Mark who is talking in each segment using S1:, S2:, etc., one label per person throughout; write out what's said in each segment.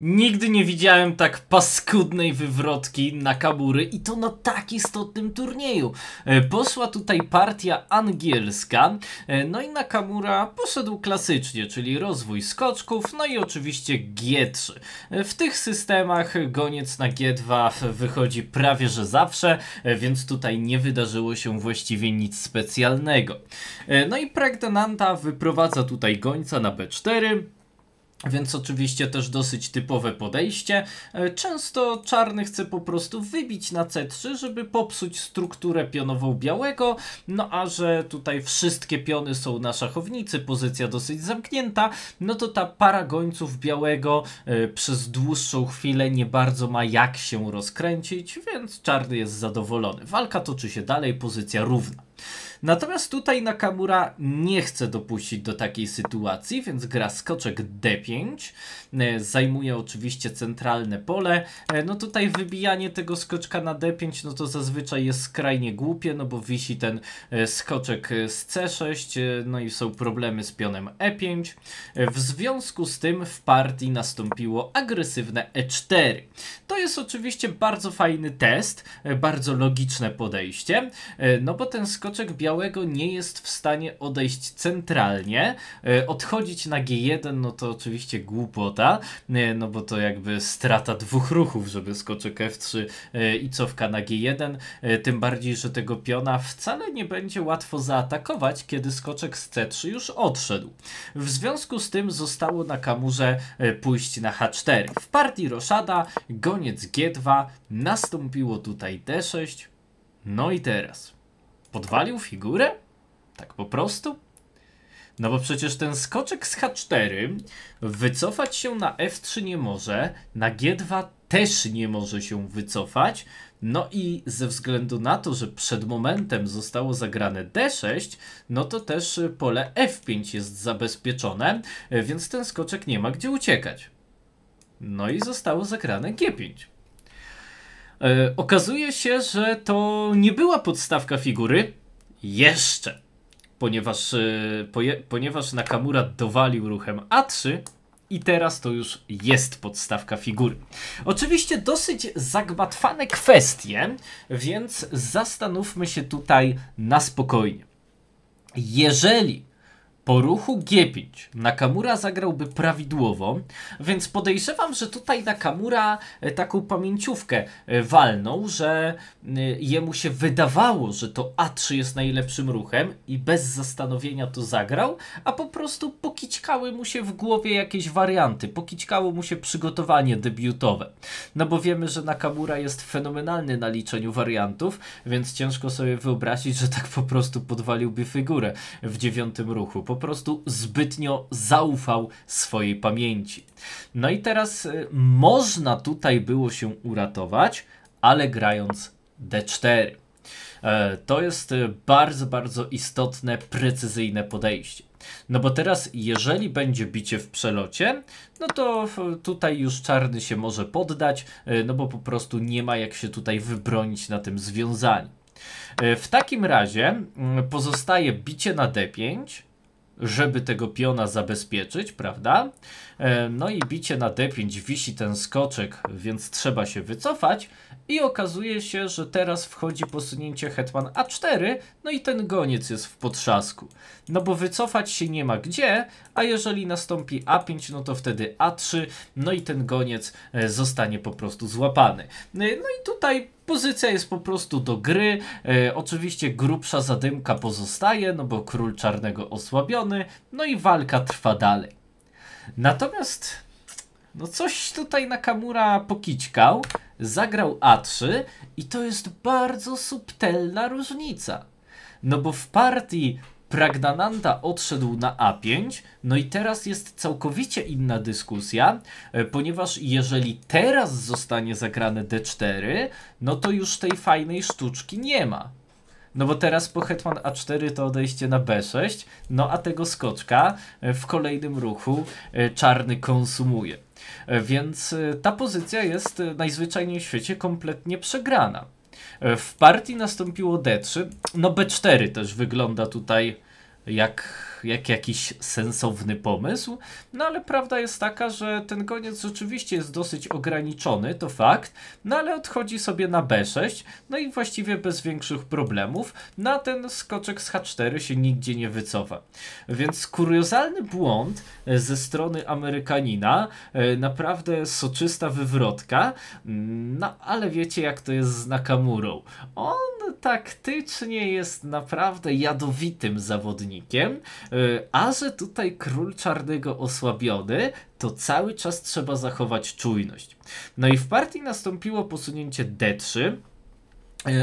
S1: Nigdy nie widziałem tak paskudnej wywrotki na kabury i to na tak istotnym turnieju. E, poszła tutaj partia angielska, e, no i Nakamura poszedł klasycznie, czyli rozwój skoczków, no i oczywiście G3. E, w tych systemach goniec na G2 wychodzi prawie że zawsze, więc tutaj nie wydarzyło się właściwie nic specjalnego. No i Pragnanta wyprowadza tutaj gońca na B4, więc oczywiście też dosyć typowe podejście. E, Często czarny chce po prostu wybić na C3, żeby popsuć strukturę pionową białego, no a że tutaj wszystkie piony są na szachownicy, pozycja dosyć zamknięta, no to ta para gońców białego e, przez dłuższą chwilę nie bardzo ma jak się rozkręcić, więc czarny jest zadowolony. Walka toczy się dalej, pozycja równa. Natomiast tutaj Nakamura nie chce dopuścić do takiej sytuacji, więc gra skoczek D5, e, zajmuje oczywiście centralne pole. E, no tutaj wybijanie tego skoczka na D5, no to zazwyczaj jest skrajnie głupie, no bo wisi ten e, skoczek z C6, no i są problemy z pionem E5. W związku z tym w partii nastąpiło agresywne E4. To jest oczywiście bardzo fajny test, bardzo logiczne podejście, no bo ten skoczek biały białego nie jest w stanie odejść centralnie. E, odchodzić na G1, no to oczywiście głupota, e, no bo to jakby strata dwóch ruchów, żeby skoczek F3 e, i cofka na G1. Tym bardziej, że tego piona wcale nie będzie łatwo zaatakować, kiedy skoczek z C3 już odszedł. W związku z tym zostało na kamurze pójść na H4. W partii roszada goniec G2, nastąpiło tutaj D6, no i teraz podwalił figurę? Tak po prostu? No bo przecież ten skoczek z H4 wycofać się na F3 nie może, na G2 też nie może się wycofać. No i ze względu na to, że przed momentem zostało zagrane D6, no to też pole F5 jest zabezpieczone, więc ten skoczek nie ma gdzie uciekać. No i zostało zagrane G5. E, okazuje się, że to nie była podstawka figury jeszcze, ponieważ, e, poje, ponieważ Nakamura dowalił ruchem A3 i teraz to już jest podstawka figury. Oczywiście dosyć zagmatwane kwestie, więc zastanówmy się tutaj na spokojnie. Jeżeli po ruchu G5 Nakamura zagrałby prawidłowo, więc podejrzewam, że tutaj Nakamura e, taką pamięciówkę e, walnął, że e, jemu się wydawało, że to A3 jest najlepszym ruchem i bez zastanowienia to zagrał, a po prostu pokićkały mu się w głowie jakieś warianty, pokićkało mu się przygotowanie debiutowe. No bo wiemy, że Nakamura jest fenomenalny na liczeniu wariantów, więc ciężko sobie wyobrazić, że tak po prostu podwaliłby figurę w dziewiątym ruchu. Po prostu zbytnio zaufał swojej pamięci. No i teraz y, można tutaj było się uratować, ale grając D4. E, to jest y, bardzo, bardzo istotne, precyzyjne podejście. No bo teraz, jeżeli będzie bicie w przelocie, no to tutaj już czarny się może poddać, y, no bo po prostu nie ma jak się tutaj wybronić na tym związaniu. E, w takim razie mm, pozostaje bicie na D5, żeby tego piona zabezpieczyć, prawda? E, no i bicie na d5 wisi ten skoczek, więc trzeba się wycofać. I okazuje się, że teraz wchodzi posunięcie Hetman A4, no i ten goniec jest w potrzasku. No bo wycofać się nie ma gdzie, a jeżeli nastąpi A5, no to wtedy A3, no i ten goniec e, zostanie po prostu złapany. E, no i tutaj pozycja jest po prostu do gry. E, oczywiście grubsza zadymka pozostaje, no bo król czarnego osłabiony, no i walka trwa dalej. Natomiast, no coś tutaj Nakamura pokićkał zagrał A3 i to jest bardzo subtelna różnica. No bo w partii Pragnananta odszedł na A5, no i teraz jest całkowicie inna dyskusja, e, ponieważ jeżeli teraz zostanie zagrane D4, no to już tej fajnej sztuczki nie ma. No bo teraz po Hetman A4 to odejście na B6, no a tego skoczka e, w kolejnym ruchu e, czarny konsumuje. Więc y, ta pozycja jest y, najzwyczajniej w świecie kompletnie przegrana. Y, w partii nastąpiło D3, no B4 też wygląda tutaj jak, jak jakiś sensowny pomysł. No ale prawda jest taka, że ten koniec rzeczywiście jest dosyć ograniczony, to fakt, no ale odchodzi sobie na B6, no i właściwie bez większych problemów na ten skoczek z H4 się nigdzie nie wycofa. Więc kuriozalny błąd e, ze strony Amerykanina, e, naprawdę soczysta wywrotka, mm, no ale wiecie jak to jest z Nakamurą. On taktycznie jest naprawdę jadowitym zawodnikiem, y, a że tutaj król czarnego osłabiony, to cały czas trzeba zachować czujność. No i w partii nastąpiło posunięcie D3, y,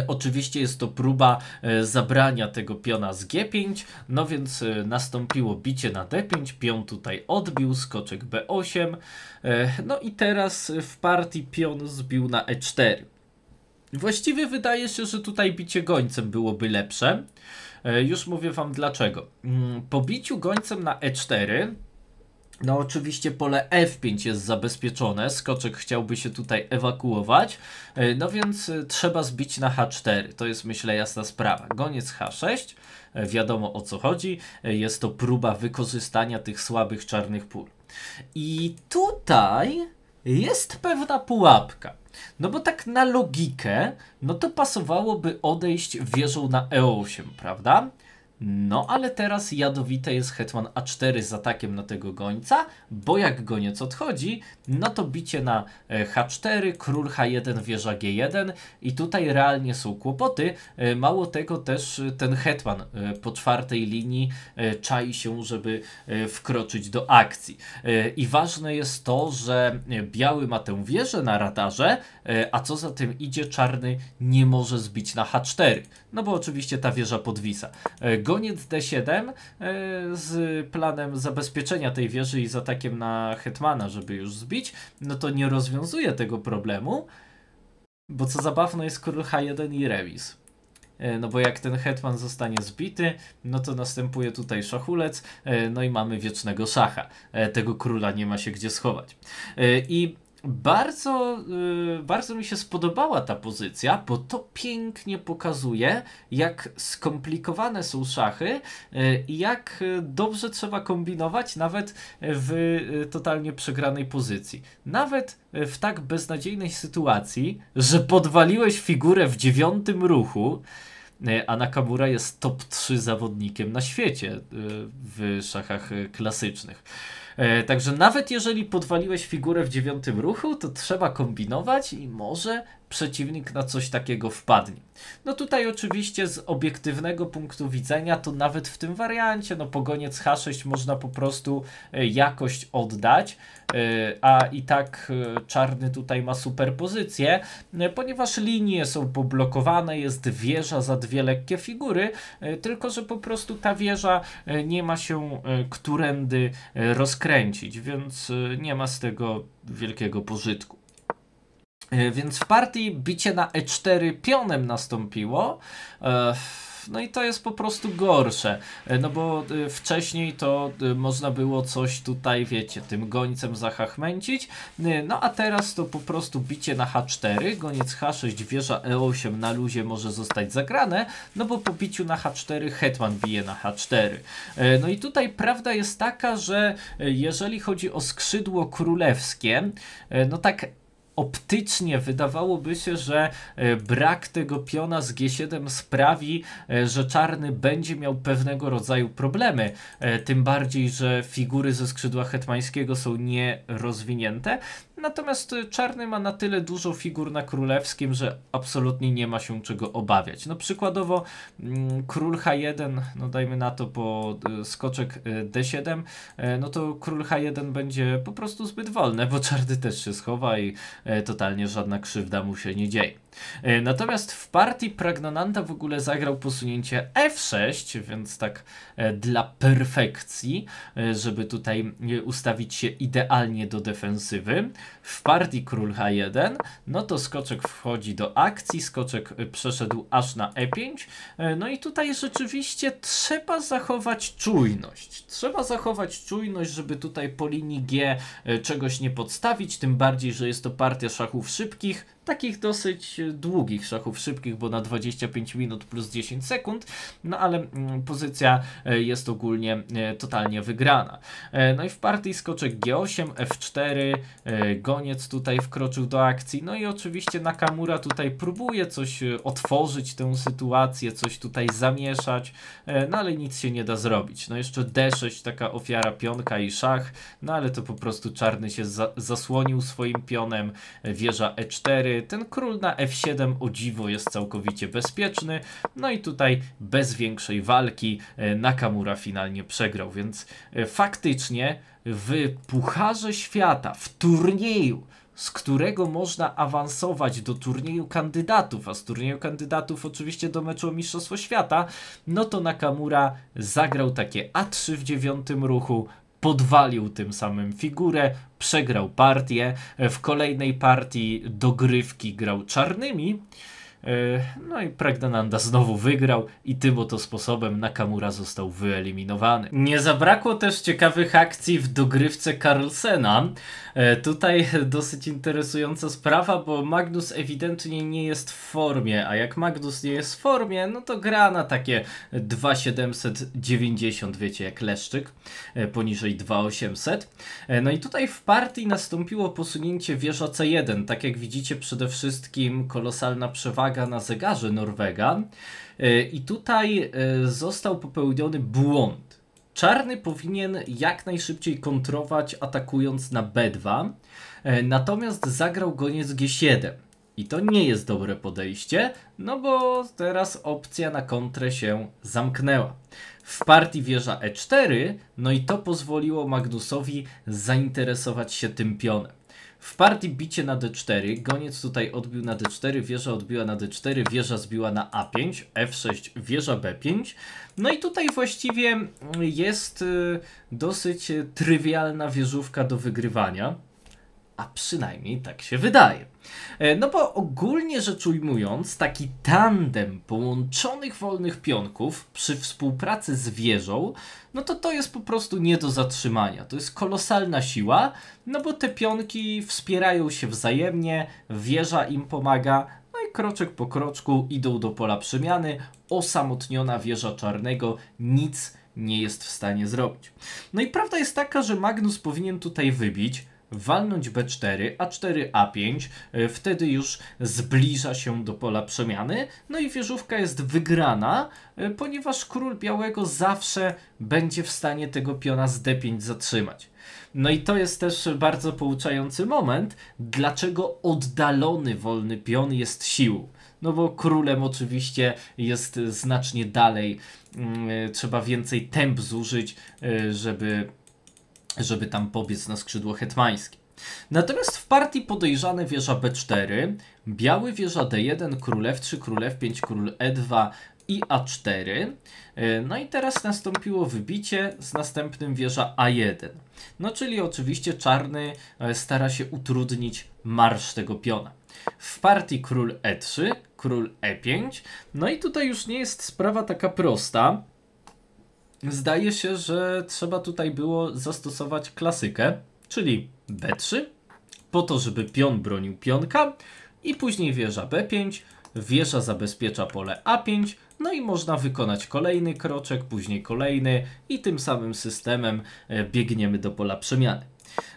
S1: Oczywiście jest to próba y, zabrania tego piona z G5, no więc nastąpiło bicie na D5, pion tutaj odbił, skoczek B8, no i teraz w partii pion zbił na E4. Właściwie wydaje się, że tutaj bicie gońcem byłoby lepsze. E, już mówię wam dlaczego. Mm, po biciu gońcem na E4 no oczywiście pole F5 jest zabezpieczone, skoczek chciałby się tutaj ewakuować, e, no więc e, trzeba zbić na H4, to jest myślę jasna sprawa. Goniec H6, wiadomo o co chodzi, jest to próba wykorzystania tych słabych czarnych pól. I tutaj jest pewna pułapka. No bo tak na logikę, no to pasowałoby odejść wieżą na E8, prawda? No, ale teraz jadowite jest Hetman A4 z atakiem na tego gońca, bo jak goniec odchodzi, no to bicie na e, H4, król H1, wieża G1 i tutaj realnie są kłopoty. E, mało tego też e, ten Hetman po czwartej linii czai się, żeby wkroczyć do akcji. I ważne jest to, że biały ma tę wieżę na radarze, a co za tym idzie, czarny nie może zbić na H4 no bo oczywiście ta wieża podwisa. E, Goniec D7 e, z planem zabezpieczenia tej wieży i z atakiem na Hetmana, żeby już zbić, no to nie rozwiązuje tego problemu, bo co zabawne jest król H1 i remis. E, no bo jak ten hetman zostanie zbity, no to następuje tutaj szachulec, no i mamy wiecznego szacha. Tego króla nie ma się gdzie schować. I bardzo, y, bardzo mi się spodobała ta pozycja, bo to pięknie pokazuje, jak skomplikowane są szachy y, i jak dobrze trzeba kombinować nawet w y, totalnie przegranej pozycji. Nawet w tak beznadziejnej sytuacji, że podwaliłeś figurę w dziewiątym ruchu, a Nakamura jest top 3 zawodnikiem na świecie w szachach klasycznych. E, także nawet jeżeli podwaliłeś figurę w dziewiątym ruchu, to trzeba kombinować i może przeciwnik na coś takiego wpadnie. No tutaj oczywiście z obiektywnego punktu widzenia to nawet w tym wariancie, no pogoniec H6 można po prostu e, jakość oddać, e, a i tak e, czarny tutaj ma superpozycję, ponieważ linie są poblokowane, jest wieża za dwie lekkie figury, tylko że po prostu ta wieża nie ma się którędy rozkręcić, więc nie ma z tego wielkiego pożytku. E, więc w partii bicie na e4 pionem nastąpiło. E, no i to jest po prostu gorsze, e, no bo wcześniej to można było coś tutaj, wiecie, tym gońcem zahachmęcić, no a teraz to po prostu bicie na h4, goniec h6, wieża e8 na luzie może zostać zagrane, no bo po biciu na h4 hetman bije na h4. No i tutaj prawda jest taka, że jeżeli chodzi o skrzydło królewskie, no tak optycznie wydawałoby się, że e, brak tego piona z G7 sprawi, e, że czarny będzie miał pewnego rodzaju problemy. E, tym bardziej, że figury ze skrzydła hetmańskiego są nierozwinięte natomiast y, czarny ma na tyle dużo figur na królewskim, że absolutnie nie ma się czego obawiać. No przykładowo mm, król H1, no dajmy na to po y, skoczek y, D7, no to król H1 będzie po prostu zbyt wolny, bo czarny też się schowa i totalnie żadna krzywda mu się nie dzieje. E, natomiast w partii Pragnonanta w ogóle zagrał posunięcie F6, więc tak e, dla perfekcji, e, żeby tutaj ustawić się idealnie do defensywy. W partii król H1, no to skoczek wchodzi do akcji, skoczek przeszedł aż na E5. No i tutaj rzeczywiście trzeba zachować czujność. Trzeba zachować czujność, żeby tutaj po linii G czegoś nie podstawić, tym bardziej, że jest to partia szachów szybkich, takich dosyć e, długich szachów szybkich, bo na 25 minut plus 10 sekund, no ale mm, pozycja e, jest ogólnie e, totalnie wygrana. No i w partii skoczek G8, F4, goniec tutaj wkroczył do akcji, no i oczywiście Nakamura tutaj próbuje coś otworzyć tę sytuację, coś tutaj zamieszać, no ale nic się nie da zrobić. No jeszcze D6, taka ofiara pionka i szach, no ale to po prostu czarny się za zasłonił swoim pionem, wieża E4, ten król na f7 o dziwo jest całkowicie bezpieczny, no i tutaj bez większej walki e, Nakamura finalnie przegrał, więc e, faktycznie w Pucharze Świata, w turnieju, z którego można awansować do turnieju kandydatów, a z turnieju kandydatów oczywiście do meczu o Mistrzostwo Świata, no to Nakamura zagrał takie A3 w dziewiątym ruchu, podwalił tym samym figurę, przegrał partię. W kolejnej partii dogrywki grał czarnymi Yy, no i Pragnananda znowu wygrał i tym oto sposobem Nakamura został wyeliminowany. Nie zabrakło też ciekawych akcji w dogrywce Carlsena. Yy, tutaj dosyć interesująca sprawa, bo Magnus ewidentnie nie jest w formie, a jak Magnus nie jest w formie, no to gra na takie 2790, wiecie, jak Leszczyk, yy, poniżej 2800. No i tutaj w partii nastąpiło posunięcie wieża C1, tak jak widzicie przede wszystkim kolosalna przewaga uwaga na zegarze Norwega e, i tutaj e, został popełniony błąd. Czarny powinien jak najszybciej kontrować atakując na B2, e, natomiast zagrał goniec G7. I to nie jest dobre podejście, no bo teraz opcja na kontrę się zamknęła. W partii wieża E4, no i to pozwoliło Magnusowi zainteresować się tym pionem. W partii bicie na d4, goniec tutaj odbił na d4, wieża odbiła na d4, wieża zbiła na a5, f6, wieża b5. No i tutaj właściwie jest y, dosyć trywialna wieżówka do wygrywania, a przynajmniej tak się wydaje. E, no bo ogólnie rzecz ujmując, taki tandem połączonych wolnych pionków przy współpracy z wieżą, no to to jest po prostu nie do zatrzymania. To jest kolosalna siła, no bo te pionki wspierają się wzajemnie, wieża im pomaga, no i kroczek po kroczku idą do pola przemiany, osamotniona wieża czarnego nic nie jest w stanie zrobić. No i prawda jest taka, że Magnus powinien tutaj wybić, walnąć B4, A4, A5, wtedy już zbliża się do pola przemiany, no i wieżówka jest wygrana, y, ponieważ król białego zawsze będzie w stanie tego piona z D5 zatrzymać. No i to jest też bardzo pouczający moment, dlaczego oddalony wolny pion jest siłą. No bo królem oczywiście jest znacznie dalej, mm, y, trzeba więcej temp zużyć, y, żeby żeby tam pobiec na skrzydło hetmańskie. Natomiast w partii podejrzane wieża B4, biały wieża D1, król F3, król F5, król E2 i A4. E, no i teraz nastąpiło wybicie z następnym wieża A1. No czyli oczywiście czarny e, stara się utrudnić marsz tego piona. W partii król E3, król E5. No i tutaj już nie jest sprawa taka prosta, zdaje się, że trzeba tutaj było zastosować klasykę, czyli B3, po to, żeby pion bronił pionka i później wieża B5, wieża zabezpiecza pole A5, no i można wykonać kolejny kroczek, później kolejny i tym samym systemem e, biegniemy do pola przemiany.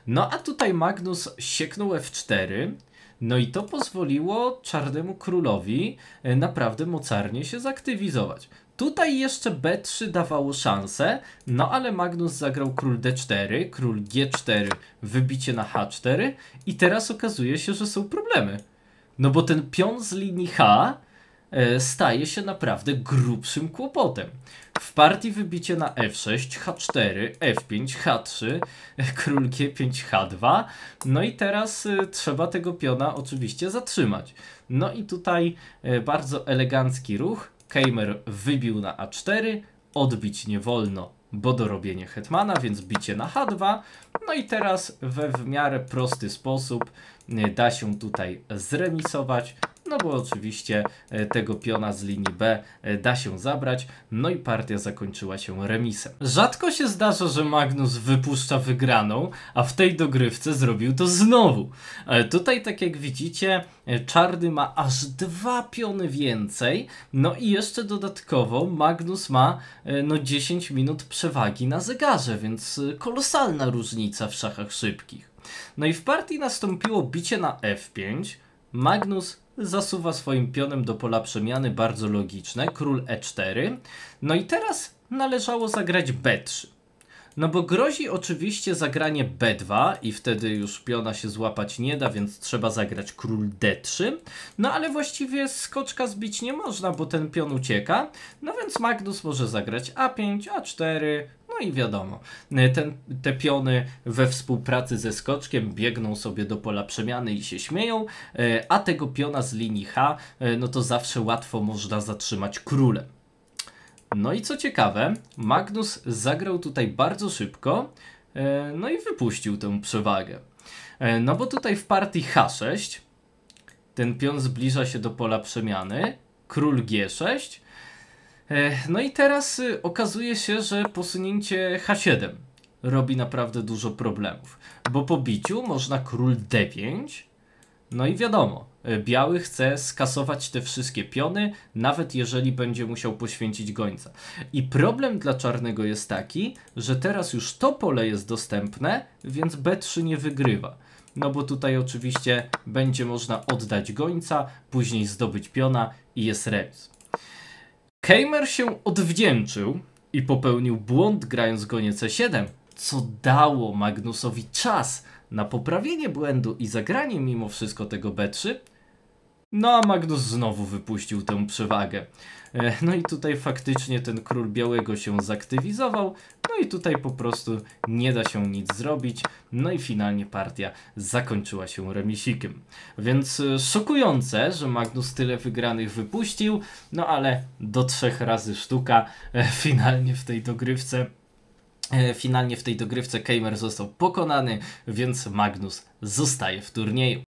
S1: No a tutaj Magnus sieknął F4, no i to pozwoliło Czarnemu Królowi e, naprawdę mocarnie się zaktywizować. Tutaj jeszcze B3 dawało szansę, no ale Magnus zagrał król D4, król G4, wybicie na H4 i teraz okazuje się, że są problemy. No bo ten pion z linii H E, staje się naprawdę grubszym kłopotem. W partii wybicie na f6, h4, f5, h3, król g5, h2. No i teraz e, trzeba tego piona oczywiście zatrzymać. No i tutaj e, bardzo elegancki ruch. Kejmer wybił na a4, odbić nie wolno, bo dorobienie hetmana, więc bicie na h2. No i teraz we w miarę prosty sposób da się tutaj zremisować no bo oczywiście e, tego piona z linii B e, da się zabrać, no i partia zakończyła się remisem. Rzadko się zdarza, że Magnus wypuszcza wygraną, a w tej dogrywce zrobił to znowu. E, tutaj, tak jak widzicie, czarny ma aż dwa piony więcej, no i jeszcze dodatkowo Magnus ma no 10 minut przewagi na zegarze, więc kolosalna różnica w szachach szybkich. No i w partii nastąpiło bicie na f5, Magnus zasuwa swoim pionem do pola przemiany, bardzo logiczne, król e4. No i teraz należało zagrać b3. No bo grozi oczywiście zagranie B2 i wtedy już piona się złapać nie da, więc trzeba zagrać król D3. No ale właściwie skoczka zbić nie można, bo ten pion ucieka. No więc Magnus może zagrać A5, A4, no i wiadomo, e, ten, te piony we współpracy ze skoczkiem biegną sobie do pola przemiany i się śmieją, e, a tego piona z linii H, e, no to zawsze łatwo można zatrzymać królem. No i co ciekawe, Magnus zagrał tutaj bardzo szybko, e, no i wypuścił tę przewagę. E, no bo tutaj w partii H6 ten pion zbliża się do pola przemiany, król G6, e, no i teraz y, okazuje się, że posunięcie H7 robi naprawdę dużo problemów, bo po biciu można król D5, no i wiadomo, E, Biały chce skasować te wszystkie piony, nawet jeżeli będzie musiał poświęcić gońca. I problem dla czarnego jest taki, że teraz już to pole jest dostępne, więc B3 nie wygrywa. No bo tutaj oczywiście będzie można oddać gońca, później zdobyć piona i jest remis. Keimer się odwdzięczył i popełnił błąd grając gonie C7, co dało Magnusowi czas na poprawienie błędu i zagranie mimo wszystko tego B3, no a Magnus znowu wypuścił tę przewagę. E, no i tutaj faktycznie ten król białego się zaktywizował, no i tutaj po prostu nie da się nic zrobić, no i finalnie partia zakończyła się remisikiem. Więc e, szokujące, że Magnus tyle wygranych wypuścił, no ale do trzech razy sztuka e, finalnie w tej dogrywce. E, finalnie w tej dogrywce Keimer został pokonany, więc Magnus zostaje w turnieju.